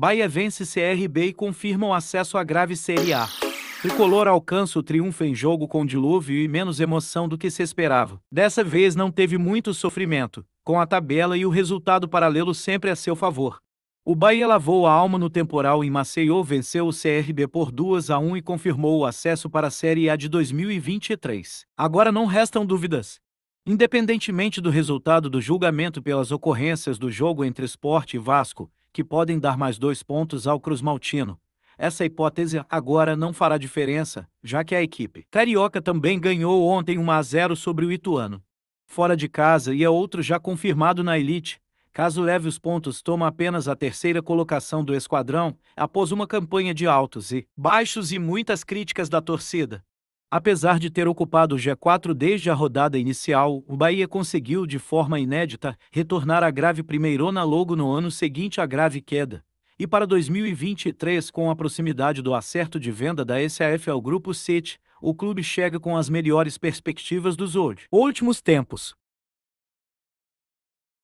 Bahia vence CRB e confirma o acesso à grave Série A. Tricolor alcança o triunfo em jogo com dilúvio e menos emoção do que se esperava. Dessa vez não teve muito sofrimento, com a tabela e o resultado paralelo sempre a seu favor. O Bahia lavou a alma no temporal em Maceió, venceu o CRB por 2 a 1 e confirmou o acesso para a Série A de 2023. Agora não restam dúvidas. Independentemente do resultado do julgamento pelas ocorrências do jogo entre Esporte e Vasco, que podem dar mais dois pontos ao Cruz Maltino. Essa hipótese agora não fará diferença, já que a equipe carioca também ganhou ontem 1 a 0 sobre o Ituano. Fora de casa e é outro já confirmado na elite, caso leve os pontos, toma apenas a terceira colocação do esquadrão, após uma campanha de altos e baixos e muitas críticas da torcida. Apesar de ter ocupado o G4 desde a rodada inicial, o Bahia conseguiu, de forma inédita, retornar à grave primeirona logo no ano seguinte à grave queda. E para 2023, com a proximidade do acerto de venda da SAF ao Grupo City, o clube chega com as melhores perspectivas dos hoje. últimos tempos.